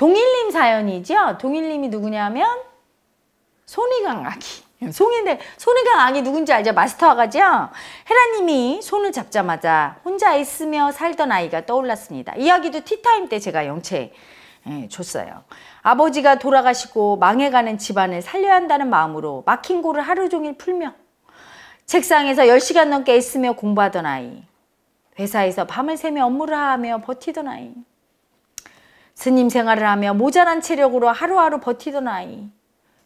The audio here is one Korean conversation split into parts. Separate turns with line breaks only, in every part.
동일님 사연이죠? 동일님이 누구냐면 손희강 아기. 송인데 손희강 아기 누군지 알죠? 마스터 아가죠? 헤라님이 손을 잡자마자 혼자 있으며 살던 아이가 떠올랐습니다. 이야기도 티타임 때 제가 영채 예, 줬어요. 아버지가 돌아가시고 망해가는 집안을 살려야 한다는 마음으로 막힌 고를 하루 종일 풀며 책상에서 10시간 넘게 있으며 공부하던 아이 회사에서 밤을 새며 업무를 하며 버티던 아이 스님 생활을 하며 모자란 체력으로 하루하루 버티던 아이.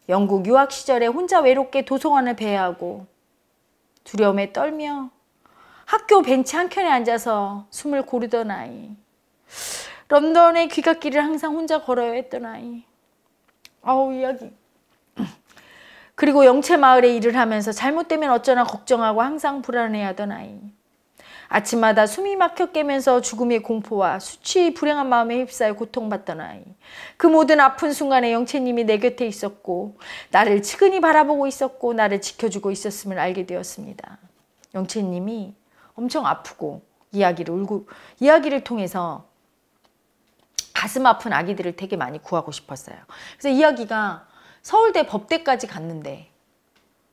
영국 유학 시절에 혼자 외롭게 도서관을 배회하고 두려움에 떨며 학교 벤치 한켠에 앉아서 숨을 고르던 아이. 런던의 귀갓길을 항상 혼자 걸어야 했던 아이. 아우 이야기. 그리고 영채 마을에 일을 하면서 잘못되면 어쩌나 걱정하고 항상 불안해하던 아이. 아침마다 숨이 막혀 깨면서 죽음의 공포와 수치 불행한 마음에 휩싸여 고통받던 아이. 그 모든 아픈 순간에 영채님이 내 곁에 있었고 나를 측은히 바라보고 있었고 나를 지켜주고 있었음을 알게 되었습니다. 영채님이 엄청 아프고 이야기를 울고 이야기를 통해서 가슴 아픈 아기들을 되게 많이 구하고 싶었어요. 그래서 이야기가 서울대 법대까지 갔는데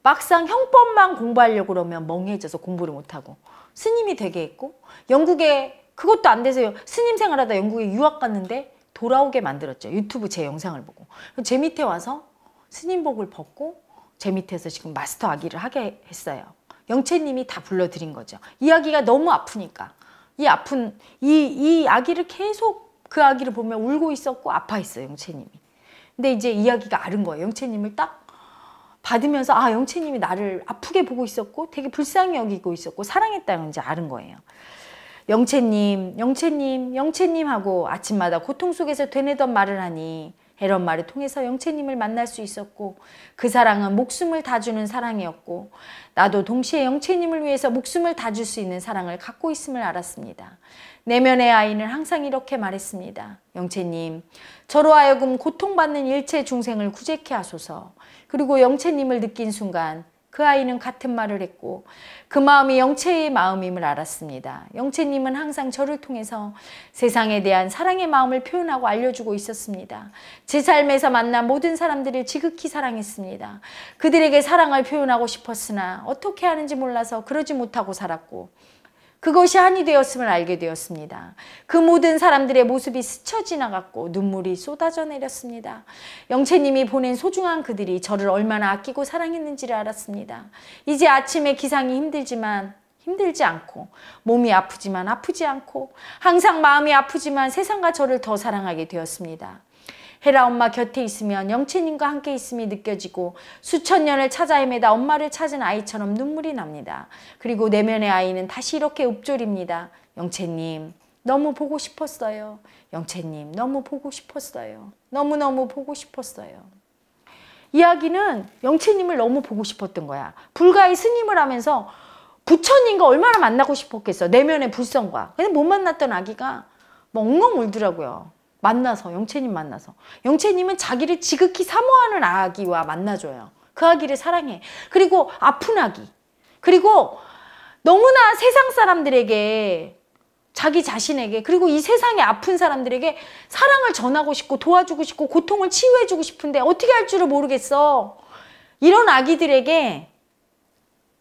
막상 형법만 공부하려고 그러면 멍해져서 공부를 못하고 스님이 되게 했고 영국에 그것도 안 돼서요. 스님 생활하다 영국에 유학 갔는데 돌아오게 만들었죠. 유튜브 제 영상을 보고. 제 밑에 와서 스님복을 벗고 제 밑에서 지금 마스터 아기를 하게 했어요. 영채님이 다 불러드린 거죠. 이야기가 너무 아프니까. 이 아픈, 이, 이 아기를 계속 그 아기를 보면 울고 있었고 아파했어요. 영채님이. 근데 이제 이야기가 아른 거예요. 영채님을 딱 받으면서 아 영채님이 나를 아프게 보고 있었고 되게 불쌍히 여기고 있었고 사랑했다는 이제 아는 거예요. 영채님, 영채님, 영채님 하고 아침마다 고통 속에서 되뇌던 말을 하니 에런마를 통해서 영채님을 만날 수 있었고 그 사랑은 목숨을 다주는 사랑이었고 나도 동시에 영채님을 위해서 목숨을 다 줄 수 있는 사랑을 갖고 있음을 알았습니다. 내면의 아이는 항상 이렇게 말했습니다. 영채님, 저로 하여금 고통받는 일체 중생을 구제케 하소서. 그리고 영채님을 느낀 순간 그 아이는 같은 말을 했고 그 마음이 영채의 마음임을 알았습니다. 영채님은 항상 저를 통해서 세상에 대한 사랑의 마음을 표현하고 알려주고 있었습니다. 제 삶에서 만난 모든 사람들을 지극히 사랑했습니다. 그들에게 사랑을 표현하고 싶었으나 어떻게 하는지 몰라서 그러지 못하고 살았고 그것이 한이 되었음을 알게 되었습니다. 그 모든 사람들의 모습이 스쳐 지나갔고 눈물이 쏟아져 내렸습니다. 영채님이 보낸 소중한 그들이 저를 얼마나 아끼고 사랑했는지를 알았습니다. 이제 아침에 기상이 힘들지만 힘들지 않고 몸이 아프지만 아프지 않고 항상 마음이 아프지만 세상과 저를 더 사랑하게 되었습니다. 헤라 엄마 곁에 있으면 영채님과 함께 있음이 느껴지고 수천 년을 찾아 헤매다 엄마를 찾은 아이처럼 눈물이 납니다. 그리고 내면의 아이는 다시 이렇게 읊조립니다. 영채님 너무 보고 싶었어요. 영채님 너무 보고 싶었어요. 너무너무 보고 싶었어요. 이야기는 영채님을 너무 보고 싶었던 거야. 불가의 스님을 하면서 부처님과 얼마나 만나고 싶었겠어. 내면의 불성과. 근데 못 만났던 아기가 뭐 엉엉 울더라고요. 만나서 영채님 만나서 영채님은 자기를 지극히 사모하는 아기와 만나줘요. 그 아기를 사랑해. 그리고 아픈 아기. 그리고 너무나 세상 사람들에게 자기 자신에게 그리고 이 세상에 아픈 사람들에게 사랑을 전하고 싶고 도와주고 싶고 고통을 치유해주고 싶은데 어떻게 할 줄을 모르겠어. 이런 아기들에게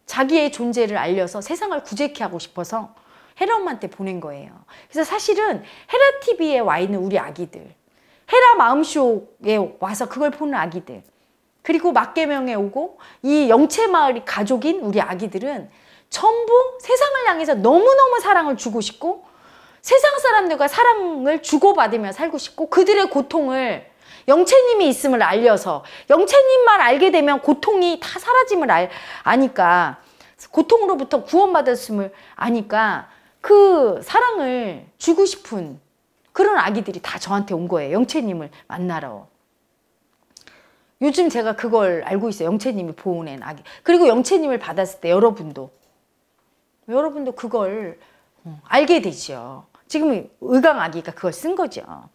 자기의 존재를 알려서 세상을 구제케 하고 싶어서 헤람한테 보낸 거예요. 그래서 사실은 헤라 TV에 와 있는 우리 아기들, 헤라 마음쇼에 와서 그걸 보는 아기들, 그리고 막계명에 오고 이 영체 마을이 가족인 우리 아기들은 전부 세상을 향해서 너무너무 사랑을 주고 싶고 세상 사람들과 사랑을 주고받으며 살고 싶고 그들의 고통을 영채님이 있음을 알려서 영채님만 알게 되면 고통이 다 사라짐을 알, 아니까 고통으로부터 구원받았음을 아니까 그 사랑을 주고 싶은 그런 아기들이 다 저한테 온 거예요. 영채님을 만나러. 요즘 제가 그걸 알고 있어요. 영채님이 보낸 아기. 그리고 영채님을 받았을 때 여러분도 여러분도 그걸 음, 알게 되죠. 지금 의강 아기가 그걸 쓴 거죠.